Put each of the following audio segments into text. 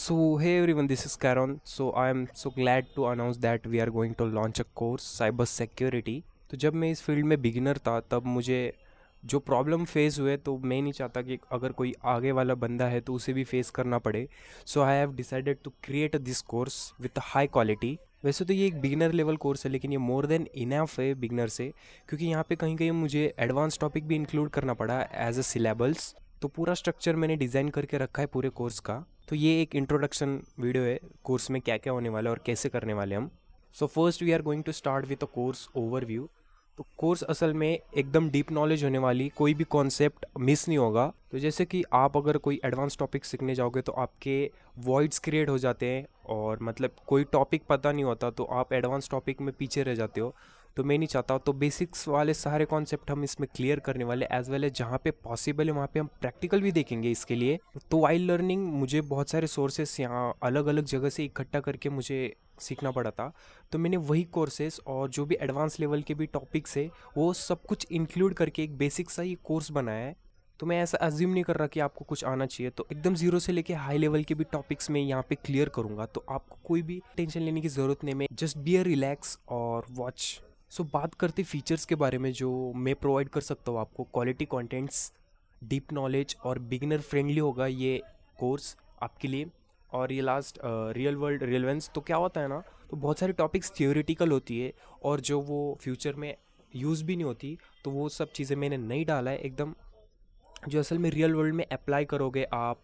So hey everyone this is Karon so I am so glad to announce that we are going to launch a course cyber security तो जब मैं इस field में beginner था तब मुझे जो प्रॉब्लम फेस हुए तो मैं नहीं चाहता कि अगर कोई आगे वाला बंदा है तो उसे भी फेस करना पड़े so I have decided to create this course with high quality वैसे तो ये एक बिगनर लेवल कोर्स है लेकिन ये मोर देन इनफ है बिगनर से क्योंकि यहाँ पे कहीं कहीं मुझे एडवांस टॉपिक भी इंक्लूड करना पड़ा एज अ सिलेबल्स तो पूरा स्ट्रक्चर मैंने डिज़ाइन करके रखा है पूरे कोर्स का तो ये एक इंट्रोडक्शन वीडियो है कोर्स में क्या क्या होने वाला है और कैसे करने वाले हम so first we are going to start with a course overview तो कोर्स असल में एकदम डीप नॉलेज होने वाली कोई भी कॉन्सेप्ट मिस नहीं होगा तो जैसे कि आप अगर कोई एडवांस टॉपिक सीखने जाओगे तो आपके वॉइड्स क्रिएट हो जाते हैं और मतलब कोई टॉपिक पता नहीं होता तो आप एडवांस टॉपिक में पीछे रह जाते हो तो मैं नहीं चाहता तो बेसिक्स वाले सारे कॉन्सेप्ट हम इसमें क्लियर करने वाले एज वेल एज जहाँ पे पॉसिबल है वहाँ पे हम प्रैक्टिकल भी देखेंगे इसके लिए तो वाइल्ड लर्निंग मुझे बहुत सारे सोर्सेस यहाँ अलग अलग जगह से इकट्ठा करके मुझे सीखना पड़ा था तो मैंने वही कोर्सेस और जो भी एडवांस लेवल के भी टॉपिक्स है वो सब कुछ इंक्लूड करके एक बेसिक सा ही कोर्स बनाया है तो मैं ऐसा अज्यूम नहीं कर रहा कि आपको कुछ आना चाहिए तो एकदम जीरो से लेके हाई लेवल के भी टॉपिक्स में यहाँ पे क्लियर करूंगा तो आपको कोई भी टेंशन लेने की जरूरत नहीं मैं जस्ट बी रिलैक्स और वॉच सो so, बात करते फीचर्स के बारे में जो मैं प्रोवाइड कर सकता हूँ आपको क्वालिटी कंटेंट्स डीप नॉलेज और बिगिनर फ्रेंडली होगा ये कोर्स आपके लिए और ये लास्ट रियल वर्ल्ड रिलेवेंस तो क्या होता है ना तो बहुत सारे टॉपिक्स थियोरिटिकल होती है और जो वो फ्यूचर में यूज़ भी नहीं होती तो वो सब चीज़ें मैंने नहीं डाला है एकदम जो असल में रियल वर्ल्ड में अप्लाई करोगे आप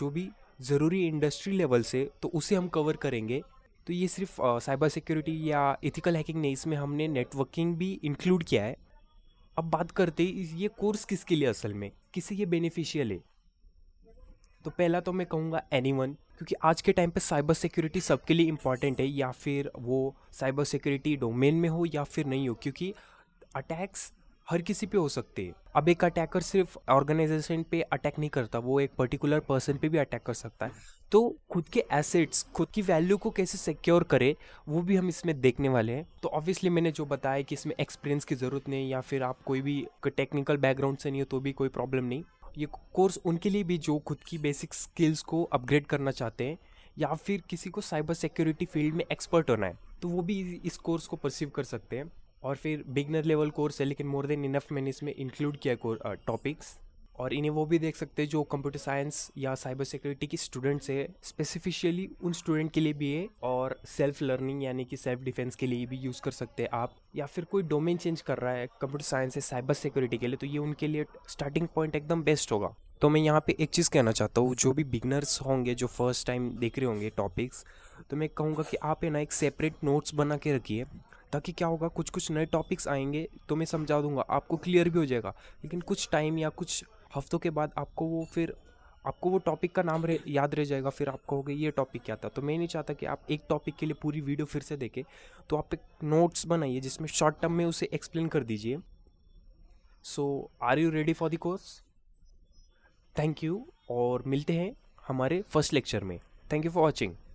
जो भी ज़रूरी इंडस्ट्री लेवल से तो उसे हम कवर करेंगे तो ये सिर्फ साइबर सिक्योरिटी या इथिकल हैकिंग नहीं इसमें हमने नेटवर्किंग भी इंक्लूड किया है अब बात करते ये कोर्स किसके लिए असल में किसे ये बेनिफिशियल है तो पहला तो मैं कहूँगा एनी क्योंकि आज के टाइम पे साइबर सिक्योरिटी सबके लिए इम्पॉर्टेंट है या फिर वो साइबर सिक्योरिटी डोमेन में हो या फिर नहीं हो क्योंकि अटैक्स हर किसी पे हो सकते हैं अब एक अटैकर सिर्फ ऑर्गेनाइजेशन पे अटैक नहीं करता वो एक पर्टिकुलर पर्सन पे भी अटैक कर सकता है तो खुद के एसेट्स खुद की वैल्यू को कैसे सिक्योर करे वो भी हम इसमें देखने वाले हैं तो ऑब्वियसली मैंने जो बताया कि इसमें एक्सपीरियंस की ज़रूरत नहीं या फिर आप कोई भी टेक्निकल बैकग्राउंड से नहीं हो तो भी कोई प्रॉब्लम नहीं ये कोर्स उनके लिए भी जो खुद की बेसिक स्किल्स को अपग्रेड करना चाहते हैं या फिर किसी को साइबर सिक्योरिटी फील्ड में एक्सपर्ट होना है तो वो भी इस कोर्स को परसीव कर सकते हैं और फिर बिगनर लेवल कोर्स है लेकिन मोर देन इनफ मैंने इसमें इंक्लूड किया टॉपिक्स uh, और इन्हें वो भी देख सकते हैं जो कंप्यूटर साइंस या साइबर सिक्योरिटी के स्टूडेंट्स है स्पेसिफिशियली उन स्टूडेंट के लिए भी है और सेल्फ लर्निंग यानी कि सेल्फ डिफेंस के लिए भी यूज़ कर सकते हैं आप या फिर कोई डोमेन चेंज कर रहा है कंप्यूटर साइंस या साइबर सिक्योरिटी के लिए तो ये उनके लिए स्टार्टिंग पॉइंट एकदम बेस्ट होगा तो मैं यहाँ पे एक चीज़ कहना चाहता हूँ जो भी बिगनर्स होंगे जो फर्स्ट टाइम देख रहे होंगे टॉपिक्स तो मैं कहूँगा कि आप है ना एक सेपरेट नोट्स बना के रखिए ताकि क्या होगा कुछ कुछ नए टॉपिक्स आएंगे तो मैं समझा दूंगा आपको क्लियर भी हो जाएगा लेकिन कुछ टाइम या कुछ हफ्तों के बाद आपको वो फिर आपको वो टॉपिक का नाम रह याद रह जाएगा फिर आप कहोगे ये टॉपिक क्या था तो मैं नहीं चाहता कि आप एक टॉपिक के लिए पूरी वीडियो फिर से देखें तो आप एक नोट्स बनाइए जिसमें शॉर्ट टर्म में उसे एक्सप्लेन कर दीजिए so are you ready for the course thank you और मिलते हैं हमारे फर्स्ट लेक्चर में थैंक यू फॉर वॉचिंग